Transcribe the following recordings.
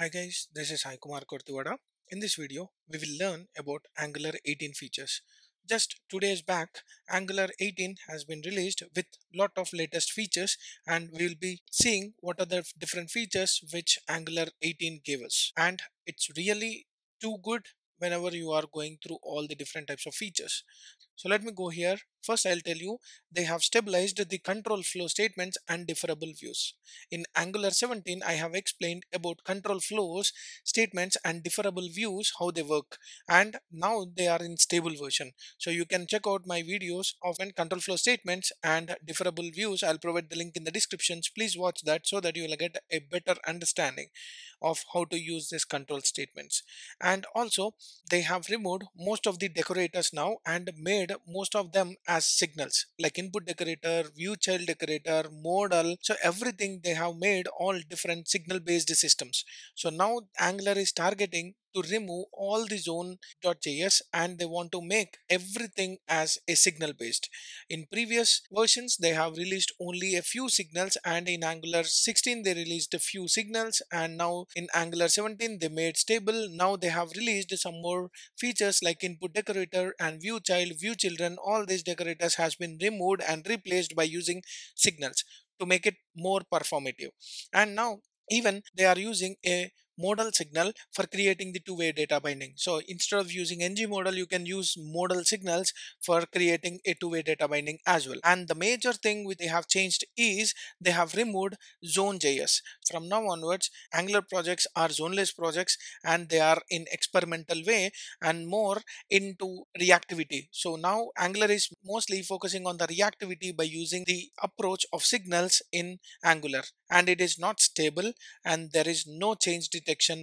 Hi guys, this is Haikumar Kurtuwada. In this video, we will learn about Angular 18 features. Just two days back, Angular 18 has been released with lot of latest features and we will be seeing what are the different features which Angular 18 gave us. And it's really too good whenever you are going through all the different types of features. So let me go here. First, I'll tell you they have stabilized the control flow statements and deferable views. In Angular 17, I have explained about control flows, statements and deferable views, how they work. And now they are in stable version. So you can check out my videos of control flow statements and deferable views. I'll provide the link in the descriptions. Please watch that so that you will get a better understanding of how to use these control statements. And also they have removed most of the decorators now and made provide most of them as signals like input decorator, view child decorator, modal. So everything they have made all different signal based systems. So now Angular is targeting to remove all the zone.js and they want to make everything as a signal based. In previous versions, they have released only a few signals and in Angular 16, they released a few signals and now in Angular 17, they made stable. Now they have released some more features like input decorator and view child, view children. All these decorators has been removed and replaced by using signals to make it more performative. And now even they are using a modal signal for creating the two-way data binding. So instead of using ng model, you can use modal signals for creating a two-way data binding as well. And the major thing which they have changed is they have removed zone.js. From now onwards, Angular projects are zoneless projects and they are in experimental way and more into reactivity. So now Angular is mostly focusing on the reactivity by using the approach of signals in Angular and it is not stable and there is no change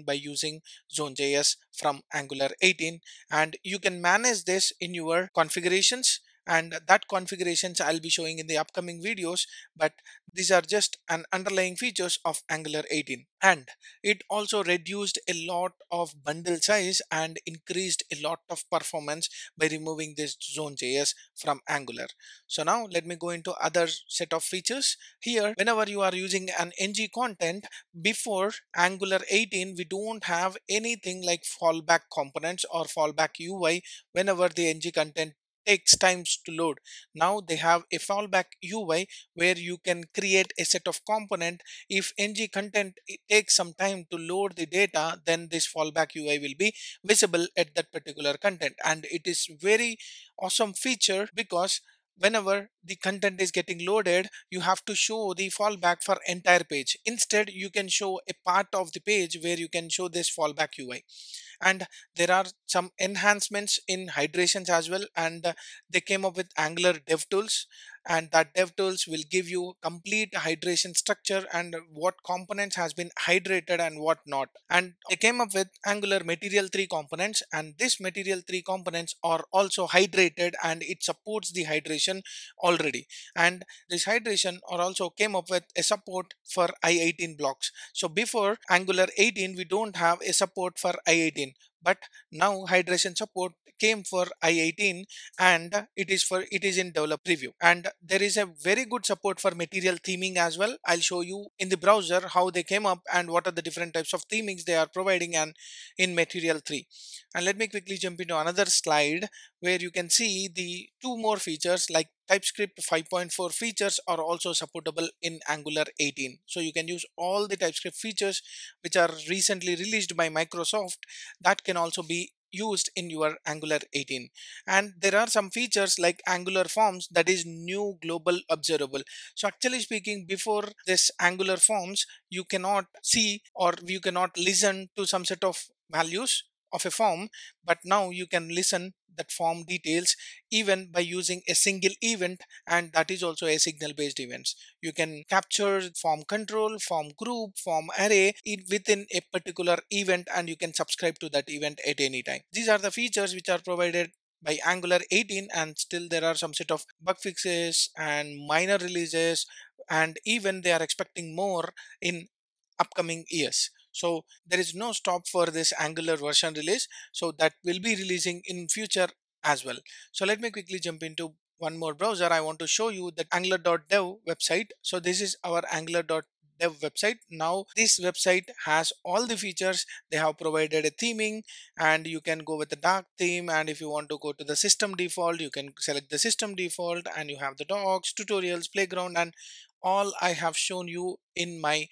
by using zone.js from Angular 18 and you can manage this in your configurations and that configurations I'll be showing in the upcoming videos but these are just an underlying features of Angular 18 and it also reduced a lot of bundle size and increased a lot of performance by removing this zone.js from Angular. So now let me go into other set of features here whenever you are using an ng content before Angular 18 we don't have anything like fallback components or fallback UI whenever the ng content takes times to load. Now they have a fallback UI where you can create a set of component. If ng content takes some time to load the data, then this fallback UI will be visible at that particular content. And it is very awesome feature because whenever the content is getting loaded, you have to show the fallback for entire page. Instead, you can show a part of the page where you can show this fallback UI. And there are some enhancements in hydrations as well. And they came up with Angular DevTools and that DevTools will give you complete hydration structure and what components has been hydrated and what not. And they came up with Angular Material 3 components and this Material 3 components are also hydrated and it supports the hydration already. And this hydration or also came up with a support for i18 blocks. So before Angular 18, we don't have a support for i18 but now hydration support came for i18 and it is for it is in develop preview and there is a very good support for material theming as well i'll show you in the browser how they came up and what are the different types of themings they are providing and in material 3 and let me quickly jump into another slide where you can see the two more features like TypeScript 5.4 features are also supportable in Angular 18. So you can use all the TypeScript features which are recently released by Microsoft that can also be used in your Angular 18. And there are some features like Angular Forms that is new global observable. So actually speaking, before this Angular Forms, you cannot see or you cannot listen to some set of values of a form but now you can listen that form details even by using a single event and that is also a signal based events you can capture form control form group form array within a particular event and you can subscribe to that event at any time these are the features which are provided by angular 18 and still there are some set of bug fixes and minor releases and even they are expecting more in upcoming years so there is no stop for this Angular version release. So that will be releasing in future as well. So let me quickly jump into one more browser. I want to show you the angular.dev website. So this is our angular.dev website. Now this website has all the features. They have provided a theming and you can go with the dark theme. And if you want to go to the system default, you can select the system default and you have the docs, tutorials, playground and all I have shown you in my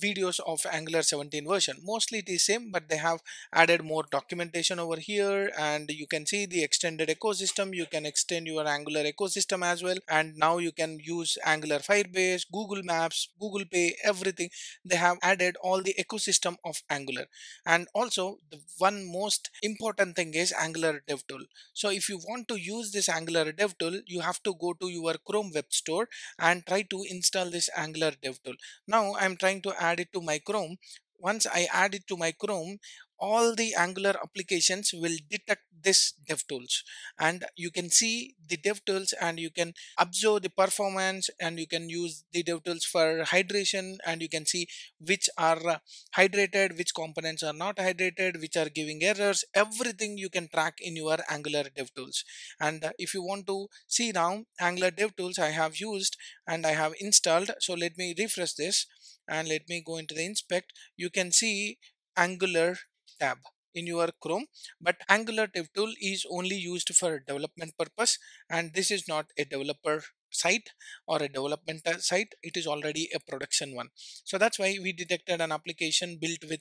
videos of Angular 17 version. Mostly it is same, but they have added more documentation over here and you can see the extended ecosystem. You can extend your Angular ecosystem as well. And now you can use Angular Firebase, Google Maps, Google Pay, everything. They have added all the ecosystem of Angular. And also the one most important thing is Angular DevTool. So if you want to use this Angular DevTool, you have to go to your Chrome web store and try to install this Angular DevTool. Now I'm trying to add it to my Chrome. Once I add it to my Chrome, all the Angular applications will detect this DevTools and you can see the DevTools and you can observe the performance and you can use the DevTools for hydration and you can see which are uh, hydrated, which components are not hydrated, which are giving errors, everything you can track in your Angular DevTools. And uh, if you want to see now Angular DevTools I have used and I have installed, so let me refresh this and let me go into the inspect you can see angular tab in your chrome but angular dev tool is only used for development purpose and this is not a developer site or a development uh, site it is already a production one so that's why we detected an application built with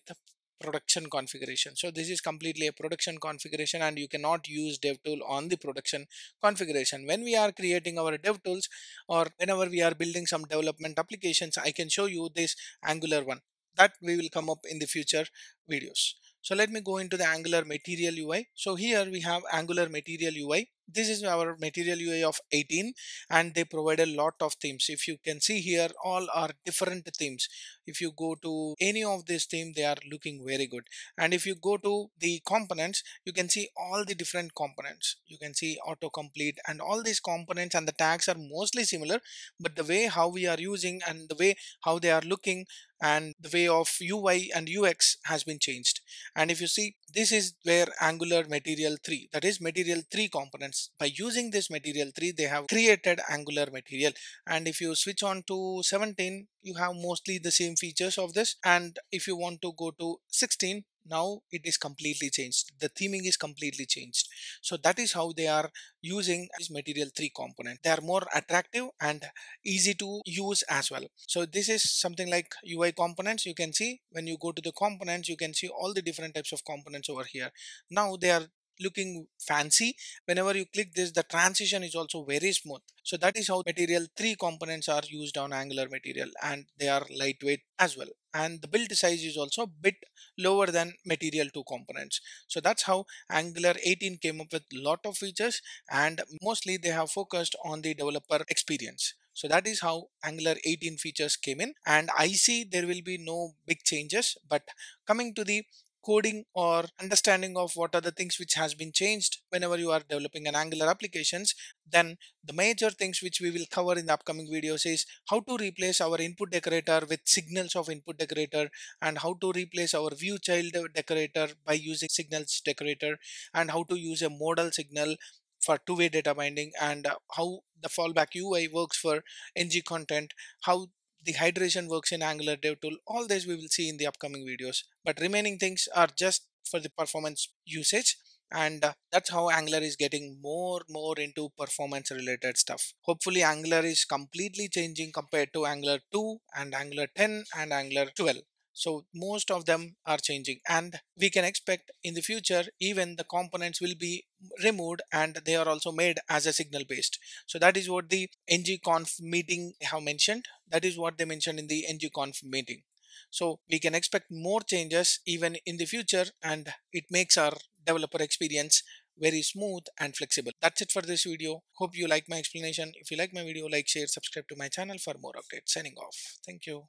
production configuration. So this is completely a production configuration and you cannot use DevTool on the production configuration. When we are creating our DevTools or whenever we are building some development applications, I can show you this Angular one that we will come up in the future videos. So let me go into the Angular Material UI. So here we have Angular Material UI this is our material UI of 18 and they provide a lot of themes if you can see here all are different themes if you go to any of these theme they are looking very good and if you go to the components you can see all the different components you can see autocomplete and all these components and the tags are mostly similar but the way how we are using and the way how they are looking and the way of UI and UX has been changed and if you see this is where angular material 3 that is material 3 components by using this material 3 they have created angular material and if you switch on to 17 you have mostly the same features of this and if you want to go to 16 now it is completely changed the theming is completely changed so that is how they are using this material 3 component they are more attractive and easy to use as well so this is something like ui components you can see when you go to the components you can see all the different types of components over here now they are looking fancy whenever you click this the transition is also very smooth so that is how material 3 components are used on angular material and they are lightweight as well and the build size is also a bit lower than material 2 components so that's how angular 18 came up with lot of features and mostly they have focused on the developer experience so that is how angular 18 features came in and i see there will be no big changes but coming to the coding or understanding of what are the things which has been changed whenever you are developing an angular applications then the major things which we will cover in the upcoming videos is how to replace our input decorator with signals of input decorator and how to replace our view child decorator by using signals decorator and how to use a modal signal for two-way data binding and how the fallback UI works for ng content, how the hydration works in Angular Dev Tool. All this we will see in the upcoming videos. But remaining things are just for the performance usage and uh, that's how angular is getting more more into performance related stuff hopefully angular is completely changing compared to angular 2 and angular 10 and angular 12 so most of them are changing and we can expect in the future even the components will be removed and they are also made as a signal based. So that is what the ngconf meeting have mentioned. That is what they mentioned in the ngconf meeting. So we can expect more changes even in the future and it makes our developer experience very smooth and flexible. That's it for this video. Hope you like my explanation. If you like my video, like, share, subscribe to my channel for more updates. Signing off. Thank you.